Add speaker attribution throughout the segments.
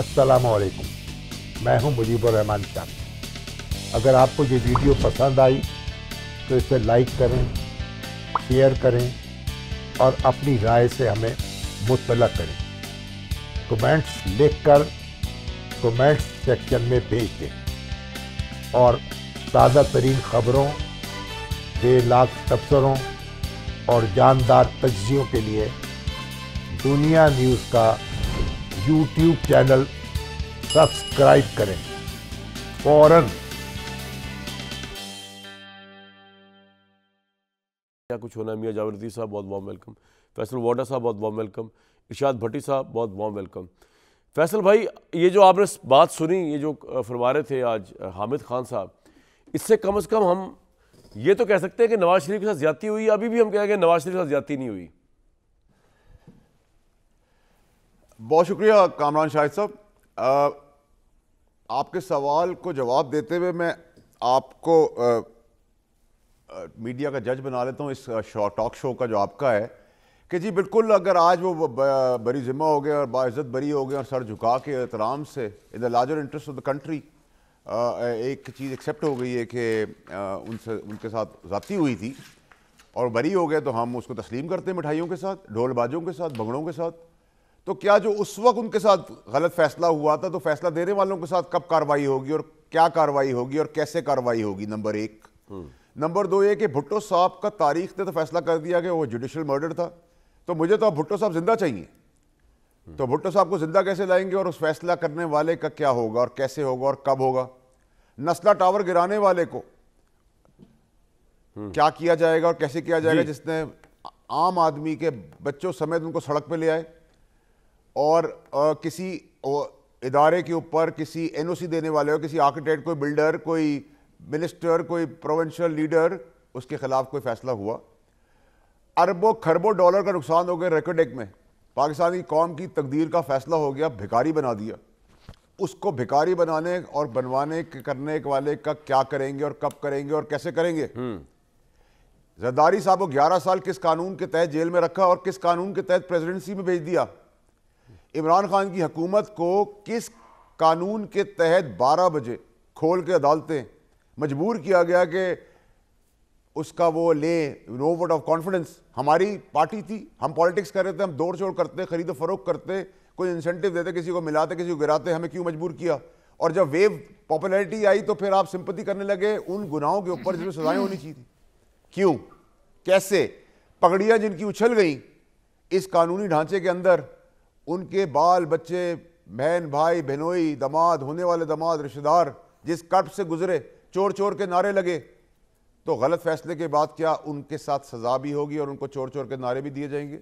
Speaker 1: असलकुम मैं हूं रहमान शाह अगर आपको ये वीडियो पसंद आई तो इसे लाइक करें शेयर करें और अपनी राय से हमें मुतल करें कमेंट्स लिखकर कमेंट्स सेक्शन में भेज दें और ताज़ा तरीन खबरों लाख तबसरों और जानदार तजियों के लिए दुनिया न्यूज़ का यूट्यूब चैनल सब्सक्राइब करें फौरन
Speaker 2: क्या कुछ होना है मियाँ जावरदी साहब बहुत वार्म वेलकम फैसल वाडा साहब बहुत वार्म वेलकम इर्शाद भट्टी साहब बहुत वार्म वेलकम फैसल भाई ये जो आपने बात सुनी ये जो फरमा रहे थे आज हामिद खान साहब इससे कम अज़ कम हम ये तो कह सकते हैं कि नवाज शरीफ के साथ ज्यादा हुई अभी भी हम कह रहे हैं नवाज शरीफ के साथ ज्यादा नहीं हुई बहुत शुक्रिया कामरान शाहिद
Speaker 1: साहब आपके सवाल को जवाब देते हुए मैं आपको आ, आ, मीडिया का जज बना लेता हूँ इस शो, टॉक शो का जो आपका है कि जी बिल्कुल अगर आज वो बरी ज़िम्मा हो गए और बाज़त बरी हो गए और सर झुका के एहतराम से in the larger interest of the country एक चीज़ एक्सेप्ट हो गई है कि उनसे उनके साथ ज़ाती हुई थी और बरी हो गए तो हम उसको तस्लीम करते हैं मिठाइयों के साथ ढोल बाजों के साथ भंगड़ों के साथ तो क्या जो उस वक्त उनके साथ गलत फैसला हुआ था तो फैसला देने वालों के साथ कब कार्रवाई होगी और क्या कार्रवाई होगी और कैसे कार्रवाई होगी नंबर एक हम्म। नंबर दो ये कि भुट्टो साहब का तारीख ने तो फैसला कर दिया कि वो जुडिशल मर्डर था तो मुझे तो अब भुट्टो साहब जिंदा चाहिए हम्म। तो भुट्टो साहब को जिंदा कैसे लाएंगे और उस फैसला करने वाले का क्या होगा और कैसे होगा और कब होगा नस्ला टावर गिराने वाले को हम्म। क्या किया जाएगा और कैसे किया जाएगा जिसने आम आदमी के बच्चों समेत उनको सड़क पर ले आए और आ, किसी इदारे के ऊपर किसी एनओसी देने वाले हो किसी आर्किटेक्ट कोई बिल्डर कोई मिनिस्टर कोई प्रोवेंशल लीडर उसके खिलाफ कोई फैसला हुआ अरबों खरबों डॉलर का नुकसान हो गया रिकॉर्ड एक्ट में पाकिस्तानी कौम की तकदीर का फैसला हो गया भिकारी बना दिया उसको भिकारी बनाने और बनवाने करने वाले का क्या करेंगे और कब करेंगे और कैसे करेंगे हम्म। जरदारी साहब को 11 साल किस कानून के तहत जेल में रखा और किस कानून के तहत प्रेसिडेंसी में भेज दिया इमरान खान की हकूमत को किस कानून के तहत 12 बजे खोल के अदालतें मजबूर किया गया कि उसका वो लें नो वोट ऑफ कॉन्फिडेंस हमारी पार्टी थी हम पॉलिटिक्स कर रहे थे हम दौड़ छोड़ करते खरीदो फरोख करते कोई इंसेंटिव देते किसी को मिलाते किसी को गिराते हमें क्यों मजबूर किया और जब वेव पॉपुलैरिटी आई तो फिर आप सिंपति करने लगे उन गुनाहों के ऊपर जिसमें सजाएं होनी चाहिए क्यों कैसे पगड़ियां जिनकी उछल गई इस कानूनी ढांचे के अंदर उनके बाल बच्चे बहन भाई बहनोई दमाद होने वाले दमाद रिश्तेदार जिस कट से गुजरे चोर चोर के नारे लगे तो गलत फैसले के बाद क्या उनके साथ सजा भी होगी और उनको चोर चोर के नारे भी दिए जाएंगे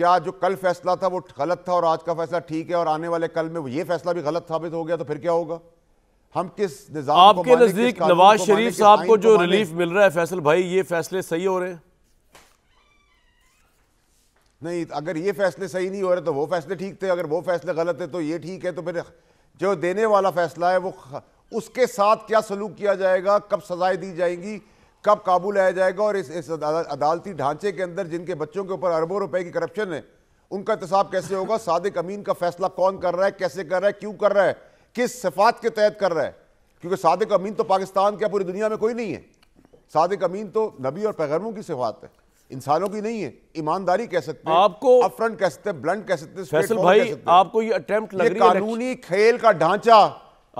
Speaker 1: क्या जो कल फैसला था वो गलत था और आज का फैसला ठीक है और आने वाले कल में ये फैसला भी गलत साबित हो गया तो फिर क्या होगा हम किस निजाम आपके नजदीक नवाज
Speaker 2: शरीफ साहब को जो रिलीफ मिल रहा है फैसल भाई ये फैसले सही हो रहे हैं
Speaker 1: नहीं अगर ये फैसले सही नहीं हो रहे तो वो फैसले ठीक थे अगर वो फैसले गलत है तो ये ठीक है तो फिर जो देने वाला फैसला है वो उसके साथ क्या सलूक किया जाएगा कब सजाएं दी जाएंगी कब काबू लाया जाएगा और इस, इस अदालती ढांचे के अंदर जिनके बच्चों के ऊपर अरबों रुपए की करप्शन है उनका इंतसाब कैसे होगा सादिक अमीन का फैसला कौन कर रहा है कैसे कर रहा है क्यों कर रहा है किस सफात के तहत कर रहा है क्योंकि सादिक अमीन तो पाकिस्तान क्या पूरी दुनिया में कोई नहीं है सादिक अमीन तो नबी और पैगरमों की सफात है इंसानों की नहीं है ईमानदारी कह सकते हैं आपको अपफ्रंट कह सकते हैं ब्लंट कह सकते हैं फैसल भाई सकते
Speaker 2: आपको ये अटेम्प्ट लग रही है
Speaker 1: कानूनी खेल का ढांचा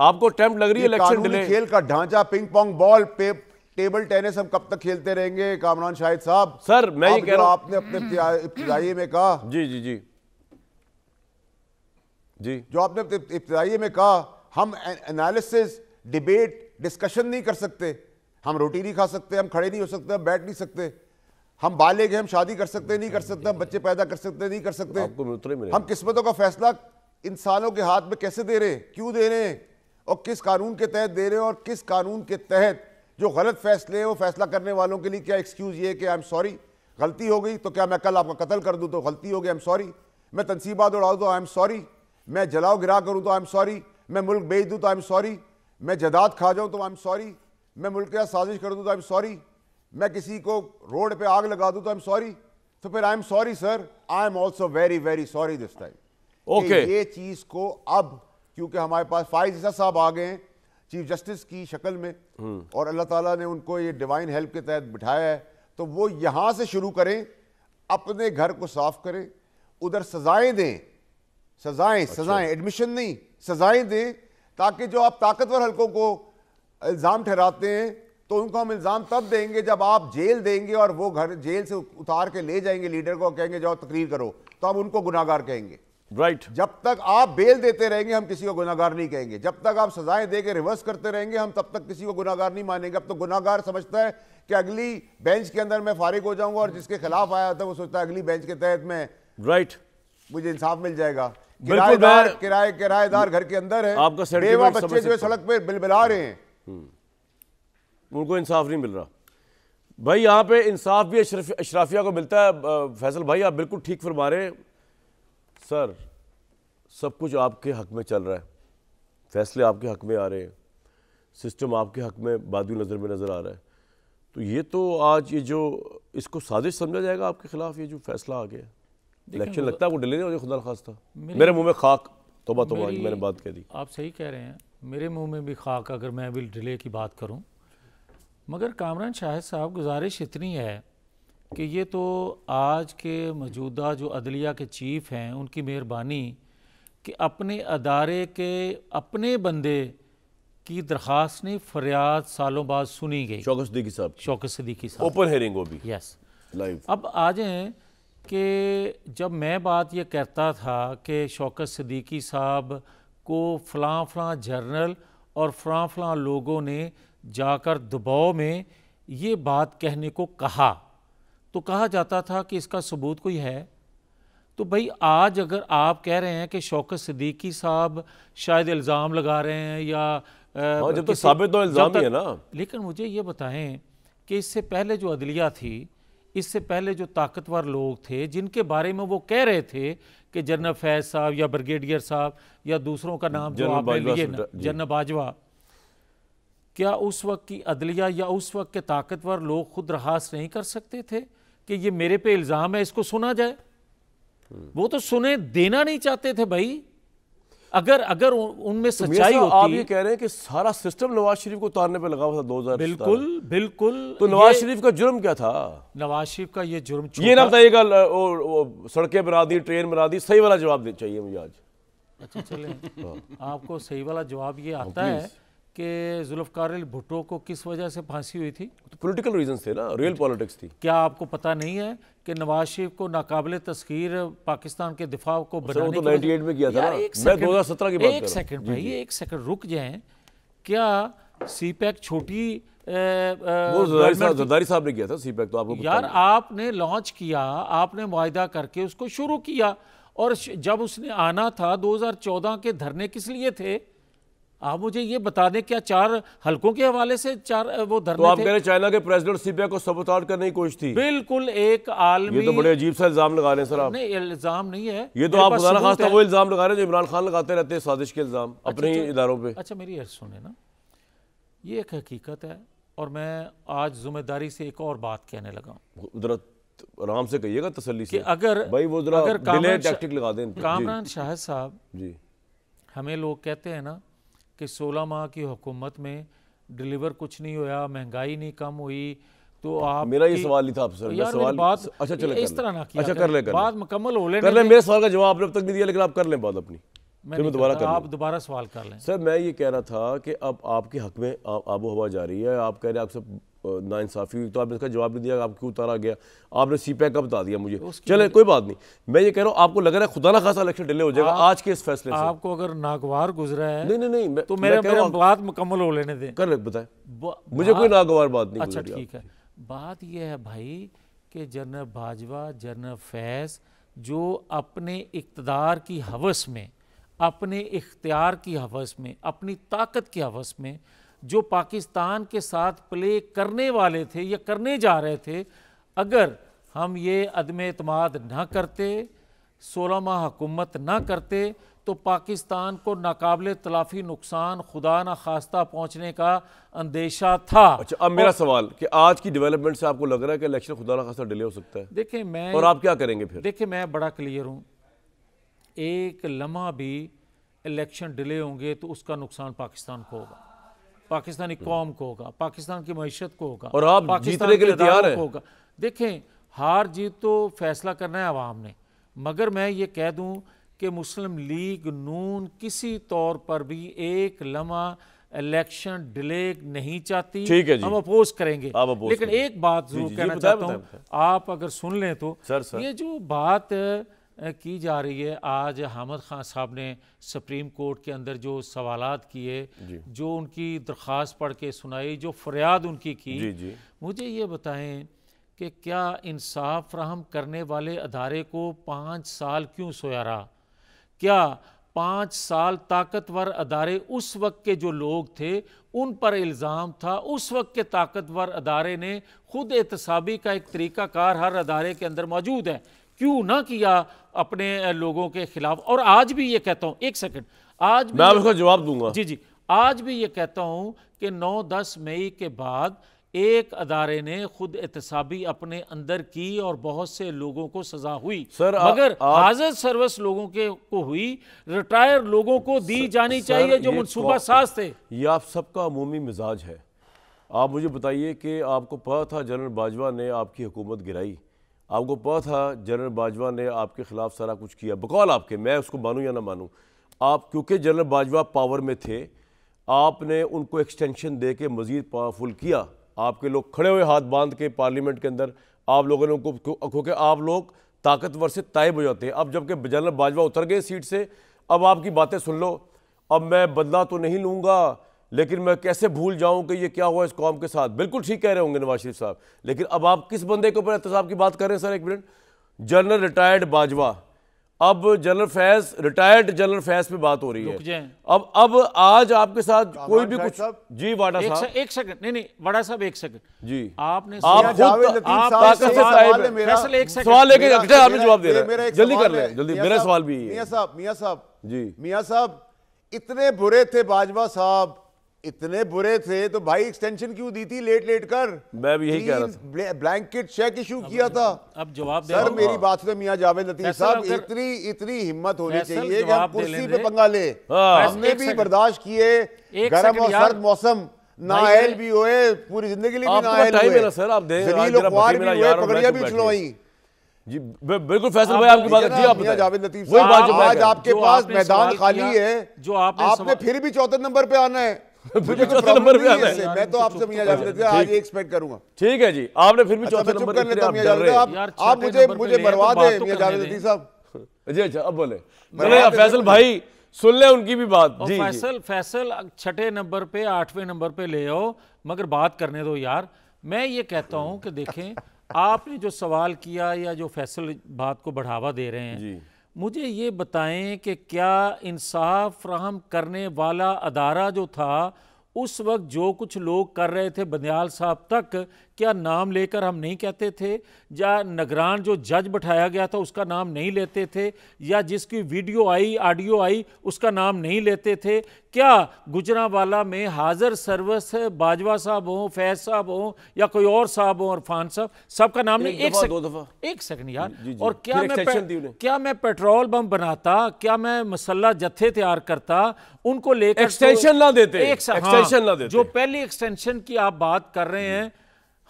Speaker 1: आपको अटेम्प्ट लग रही है इलेक्शन डिले खेल का ढांचा पिंग पोंग बॉल पे टेबल टेनिस हम कब तक खेलते रहेंगे कामरान शाहिद साहब
Speaker 2: सर मैं ये कह रहा आपने अपने इब्तदाई में कहा जी जी जी जी
Speaker 1: जो आपने इब्तदाई में कहा हम एनालिसिस डिबेट डिस्कशन नहीं कर सकते हम रोटी नहीं खा सकते हम खड़े नहीं हो सकते बैठ नहीं सकते हम बालिग हैं हम शादी कर सकते नहीं कर सकते हम बच्चे पैदा कर सकते नहीं कर सकते आपको हम किस्मतों का फैसला इंसानों के हाथ में कैसे दे रहे हैं क्यों दे रहे हैं और किस कानून के तहत दे रहे हैं और किस कानून के तहत जो गलत फैसले हैं वो फैसला करने वालों के लिए क्या एक्सक्यूज़ ये कि आई एम सॉरी गलती हो गई तो क्या मैं कल आपका कत्ल कर दूँ तो गलती हो गई आई एम सॉरी मैं तनसीबात उड़ाऊँ तो आई एम सॉरी मैं जलाओ गिरा करूँ तो आई एम सॉरी मैं मुल्क बेच दूँ तो आई एम सॉरी मैं जदाद खा जाऊँ तो आई एम सॉरी मैं मुल्क के साथ साजिश कर दूँ तो आई एम सॉरी मैं किसी को रोड पे आग लगा दूं तो आई एम सॉरी तो फिर I am sorry sir I am also very very sorry this time okay ये चीज को अब क्योंकि हमारे पास फाइज साहब आ गए हैं चीफ जस्टिस की शक्ल में हम्म। और अल्लाह ताला ने उनको ये डिवाइन हेल्प के तहत बिठाया है तो वो यहां से शुरू करें अपने घर को साफ करें उधर सजाएं दें सजाएं अच्छा। सजाएं एडमिशन नहीं सजाएं दें ताकि जो आप ताकतवर हलकों को इल्ज़ाम ठहराते हैं तो उनको हम इल्ज़ाम तब देंगे जब आप जेल देंगे और वो घर जेल से उतार के ले जाएंगे लीडर को कहेंगे जाओ तकरीर करो तो आप उनको गुनागार कहेंगे राइट right. जब तक आप बेल देते रहेंगे हम किसी को गुनागार नहीं कहेंगे जब तक आप सजाएं दे के रिवर्स करते रहेंगे हम तब तक किसी को गुनागार नहीं मानेंगे अब तो गुनागार समझता है कि अगली बेंच के अंदर मैं फारिग हो जाऊंगा और जिसके खिलाफ आया था वो सोचता है अगली बेंच के तहत में राइट right. मुझे इंसाफ मिल जाएगा किराएदार किराए किराएदार घर के अंदर है आपका बच्चे जो है सड़क पर बिलबिला रहे हैं
Speaker 2: हम्म। उनको इंसाफ नहीं मिल रहा भाई यहाँ पे इंसाफ भी अशरफ अशराफिया को मिलता है फैसल भाई आप बिल्कुल ठीक फरमा रहे सर सब कुछ आपके हक में चल रहा है फैसले आपके हक में आ रहे हैं सिस्टम आपके हक में बादू नज़र में नज़र आ रहा है तो ये तो आज ये जो इसको साजिश समझा जाएगा आपके खिलाफ ये जो फैसला आ गया इलेक्शन लगता है वो डिले नहीं हो खुदा खास था मेरे मुँह में खाक तोबा तोबा मैंने बात कह दी
Speaker 3: आप सही कह रहे हैं मेरे मुँह में भी खाक अगर मैं अभी डिले की बात करूँ मगर कामरान शाहिद साहब गुजारिश इतनी है कि ये तो आज के मौजूदा जो अदलिया के चीफ़ हैं उनकी मेहरबानी कि अपने अदारे के अपने बंदे की दरख्वास्त ने फरियाद सालों बाद
Speaker 2: सुनी गई शौकत सदीकी साहब शौकत सदीकी साहब ओपन हेरिंग वो भी यस लाइव
Speaker 3: अब आ जाए कि जब मैं बात ये कहता था कि शौकत सदीकी साहब को फलां फलां जर्नल और फलां फलां लोगों ने जाकर दबाव में ये बात कहने को कहा तो कहा जाता था कि इसका सबूत कोई है तो भाई आज अगर आप कह रहे हैं कि शौकत सिद्दीकी साहब शायद इल्ज़ाम लगा रहे हैं या हाँ, जब तो साबित तो इल्ज़ाम ही है ना लेकिन मुझे ये बताएं कि इससे पहले जो अदलिया थी इससे पहले जो ताकतवर लोग थे जिनके बारे में वो कह रहे थे कि जनरल फैज साहब या ब्रिगेडियर साहब या दूसरों का नाम जो आपने लिए जनरल बाजवा क्या उस वक्त की अदलिया या उस वक्त के ताकतवर लोग खुद रहास नहीं कर सकते थे कि ये मेरे पे इल्ज़ाम है इसको सुना जाए वो तो सुने देना नहीं चाहते थे भाई अगर अगर उनमें तो सच्चाई होती आप ये
Speaker 2: कह रहे हैं कि सारा सिस्टम नवाज शरीफ को उतारने पे लगा हुआ था हजार बिल्कुल बिल्कुल तो नवाज शरीफ का जुर्म क्या था
Speaker 3: नवाज शरीफ का ये जुर्म ये ना
Speaker 2: बताइएगा सड़कें बना दी ट्रेन बना दी सही वाला जवाब चाहिए मुझे आज
Speaker 3: अच्छा चले हाँ। आपको सही वाला जवाब ये आता हाँ, है कि जुल्फ़ार भुट्टो को किस वजह से फांसी हुई थी
Speaker 2: तो पॉलिटिकल रीजन थे ना रियल पॉलिटिक्स थी
Speaker 3: क्या आपको पता नहीं है कि नवाज शरीफ को नाकाबले तस्खीर पाकिस्तान के दिफा को अच्छा, तो बनाने तो 98 में किया था ना मैं 2017 एक सेकंड भाई एक सेकंड रुक जाएं क्या सी पैक e छोटी साहब ने
Speaker 2: किया था सी पैक e तो आपको यार
Speaker 3: आपने लॉन्च किया आपने मुहिदा करके उसको शुरू किया और जब उसने आना था 2014 के धरने किस लिए थे आप मुझे ये बता दें क्या चार हलकों के हवाले से चार वो धरने तो आप थे?
Speaker 2: चाइना के प्रेसिडेंट सीबिया को सबोताड़ करने की कोशिश थी बिल्कुल एक आलमी ये तो बड़े अजीब सा इल्जाम लगा रहे हैं सर आप
Speaker 3: नहीं इल्जाम नहीं है ये तो आप खुदा खास तो वो
Speaker 2: इल्जाम लगा रहे हैं जो इमरान खान लगाते रहते हैं साजिश के इल्जाम अच्छा, अपने तो- इधारों पर
Speaker 3: अच्छा मेरी हर सुने ना ये एक हकीकत है और मैं आज जिम्मेदारी से एक और बात कहने लगा
Speaker 2: हूँ आराम से कहिएगा तसली से अगर भाई वो अगर लगा दें कामरान
Speaker 3: शाह साहब जी हमें लोग कहते हैं ना कि 16 माह की हुकूमत में डिलीवर कुछ नहीं हुआ महंगाई नहीं कम हुई तो आप मेरा ये सवाल ही था आपसे यार सवाल बात अच्छा चले इस तरह ना अच्छा कर ले कर बात मुकम्मल हो ले कर ले
Speaker 2: मेरे सवाल का जवाब आपने अब तक नहीं दिया लेकिन आप कर लें बात अपनी फिर मैं दोबारा आप
Speaker 3: दोबारा सवाल कर लें
Speaker 2: सर मैं ये कह रहा था कि अब आपके हक में आबो हवा जा रही है आप कह रहे हैं आपसे नाइंसाफ़ी तो आपने इसका जवाब भी दिया आप क्यों उतारा गया आपने सी पैक का बता दिया मुझे तो चले कोई बात नहीं मैं ये कह रहा हूँ आपको लग रहा है खुदा ना खासा इलेक्शन डिले हो जाएगा आज के इस फैसले आपको
Speaker 3: अगर नागवार गुजरा है नहीं नहीं नहीं तो मेरे मेरा
Speaker 2: बात मुकम्मल हो लेने दें कर बताए
Speaker 3: मुझे कोई नागवार बात नहीं अच्छा ठीक है बात यह है भाई कि जनरल बाजवा जनरल फैज जो अपने इकतदार की हवस में अपने इख्तियार की हवस में अपनी ताकत की हवस में जो पाकिस्तान के साथ प्ले करने वाले थे या करने जा रहे थे अगर हम ये अदम अतमाद ना करते सोलह माह हकूमत ना करते तो पाकिस्तान को नाकबले तलाफी नुकसान खुदा न खास्ता पहुँचने का अंदेशा था अच्छा अब मेरा
Speaker 2: सवाल कि आज की डेवलपमेंट से आपको लग रहा है कि इलेक्शन खुदा न खास्ता डिले हो सकता है देखिए मैं और आप क्या करेंगे फिर
Speaker 3: देखिए मैं बड़ा क्लियर हूँ एक लम्हा भी इलेक्शन डिले होंगे तो उसका नुकसान पाकिस्तान को होगा पाकिस्तानी हम्म। कौम को होगा पाकिस्तान की मीशत को होगा और आप जीतने के लिए तैयार हैं होगा देखें हार जीत तो फैसला करना है आवाम ने मगर मैं ये कह दूं कि मुस्लिम लीग नून किसी तौर पर भी एक लम्हा इलेक्शन डिले नहीं चाहती ठीक है जी। हम अपोज करेंगे आप अपोज लेकिन करेंगे। एक बात जरूर कहना चाहता हूँ आप अगर सुन लें तो सर, सर। ये जो बात है, की जा रही है आज हामद खान साहब ने सुप्रीम कोर्ट के अंदर जो सवाल किए जो उनकी दरख्वास्त पढ़ के सुनाई जो फरियाद उनकी की जी जी। मुझे ये बताएं कि क्या इंसाफ फ्राहम करने वाले अदारे को पाँच साल क्यों सोया रहा क्या पाँच साल ताकतवर अदारे उस वक्त के जो लोग थे उन पर इल्ज़ाम था उस वक्त के ताकतवर अदारे ने खुद एहतसाबी का एक तरीक़ाकार हर अदारे के अंदर मौजूद है क्यों ना किया अपने लोगों के खिलाफ और आज भी ये कहता हूँ एक सेकेंड आज मैं आपको जवाब दूंगा जी जी आज भी ये कहता हूँ कि 9-10 मई के बाद एक अदारे ने खुद एहतसाबी अपने अंदर की और बहुत से लोगों को सजा हुई सर अगर हाजिर सर्विस लोगों के को हुई रिटायर लोगों को दी सर, जानी सर, चाहिए जो मनसूबा तो- साज
Speaker 2: थे ये आप सबका अमूमी मिजाज है आप मुझे बताइए कि आपको पता था जनरल बाजवा ने आपकी हुकूमत गिराई आपको पता था जनरल बाजवा ने आपके खिलाफ सारा कुछ किया बकौल आपके मैं उसको मानूँ या ना मानूँ आप क्योंकि जनरल बाजवा पावर में थे आपने उनको एक्सटेंशन दे के मज़ीद पावरफुल किया आपके लोग खड़े हुए हाथ बांध के पार्लियामेंट के अंदर आप लोगों ने उनको क्योंकि आप लोग ताकतवर से तायब हो जाते हैं अब जबकि जनरल बाजवा उतर गए सीट से अब आपकी बातें सुन लो अब मैं बदला तो नहीं लूँगा लेकिन मैं कैसे भूल जाऊं कि ये क्या हुआ इस कौम के साथ बिल्कुल ठीक कह रहे होंगे नवाज शरीफ साहब लेकिन अब आप किस बंदे के ऊपर एहतसाब की बात कर रहे हैं सर एक मिनट जनरल रिटायर्ड बाजवा अब general Faiz retired general Faiz पे बात हो रही है अब अब आज आपके साथ कोई भी कुछ जी वाडा साहब
Speaker 3: एक सेकंड नहीं नहीं वाडा साहब एक सेकंड जी आपने आप खुद आप सवाल लेके आपने जवाब दे रहे हैं जल्दी कर ले जल्दी मेरा सवाल भी मियां
Speaker 1: साहब मियां साहब जी मियां साहब इतने बुरे थे बाजवा साहब इतने बुरे थे तो भाई एक्सटेंशन क्यों दी थी लेट लेट कर
Speaker 3: मैं भी यही कह रहा
Speaker 1: था ब्लैंकेट चेक इशू किया था
Speaker 3: अब जवाब सर मेरी
Speaker 1: बात से मियां जावेद लतीफ साहब इतनी इतनी हिम्मत होनी चाहिए कि हम कुर्सी पे पंगा ले हाँ। हमने भी बर्दाश्त किए गर्म और सर्द मौसम नायल भी हुए पूरी जिंदगी लिए भी नायल हुए सर आप पकड़िया भी छुड़वाई
Speaker 2: जी बिल्कुल फैसल भाई आपकी बात अच्छी आप जावेद लतीफ साहब आज आपके पास मैदान खाली है जो आपने
Speaker 1: फिर भी चौथे नंबर पे आना है फिर भी चौथे नंबर पे तो
Speaker 2: अच्छा, आप मुझे मुझे तो मरवा दे तो जी अच्छा अब बोले बोले फैसल भाई सुन ले उनकी
Speaker 3: भी बात फैसल फैसल छठे नंबर पे आठवें नंबर पे ले आओ मगर बात करने दो यार मैं ये कहता हूँ कि देखें आपने जो सवाल किया या जो फैसल बात को बढ़ावा दे रहे हैं जी मुझे ये बताएं कि क्या इंसाफ फ्राहम करने वाला अदारा जो था उस वक्त जो कुछ लोग कर रहे थे बनियाल साहब तक क्या नाम लेकर हम नहीं कहते थे या नगरान जो जज बैठाया गया था उसका नाम नहीं लेते थे या जिसकी वीडियो आई ऑडियो आई उसका नाम नहीं लेते थे क्या गुजरावाला में हाज़र सर्वस बाजवा साहब हों फैज साहब हों या कोई और साहब हों इरफान साहब सबका नाम नहीं एक सेकंड दफ़ा एक सेकंड यार जी, जी, और क्या मैं पे, क्या मैं पेट्रोल बम बनाता क्या मैं मसल्ला जत्थे तैयार करता उनको लेकर एक्सटेंशन तो- ना देते एक्सटेंशन हाँ, ना देते जो पहली एक्सटेंशन की आप बात कर रहे हैं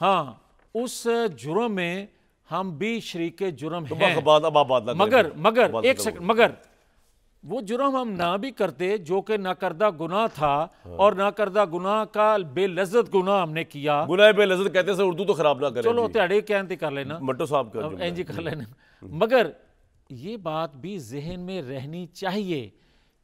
Speaker 3: हाँ उस जुर्म में हम भी शरीक जुर्म तो हैं मगर मगर, मगर एक सेकंड मगर वो जुर्म हम ना भी करते जो कि नाकर्दा गुनाह था हाँ। और नाकर्दा गुनाह का बेलजत गुनाह हमने किया गुनाह बेलजत कहते से उर्दू तो खराब ना करें चलो तेरे कहते कर लेना मट्टो साहब कर कर लेना हम्म। मगर ये बात भी जहन में रहनी चाहिए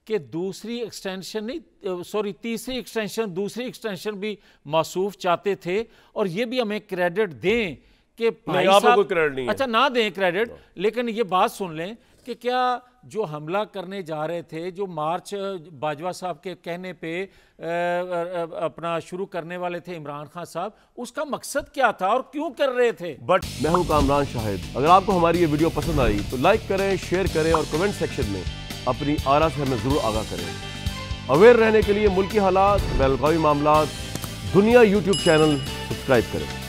Speaker 3: कि दूसरी एक्सटेंशन नहीं सॉरी तीसरी एक्सटेंशन दूसरी एक्सटेंशन भी मासूफ चाहते थे और ये भी हमें क्रेडिट दें कि क्रेडिट नहीं अच्छा ना दें क्रेडिट हाँ। लेकिन ये बात सुन लें कि क्या जो हमला करने जा रहे थे जो मार्च बाजवा साहब के कहने पे अपना शुरू करने वाले थे इमरान खान साहब
Speaker 2: उसका मकसद क्या था और क्यों कर रहे थे बट मैं हूं कामरान शाहिद अगर आपको हमारी ये वीडियो पसंद आई तो लाइक करें शेयर करें और कमेंट सेक्शन में अपनी आरा से हमें ज़रूर आगाह करें अवेयर रहने के लिए मुल्की हालात बैलगावी मामला दुनिया यूट्यूब चैनल सब्सक्राइब करें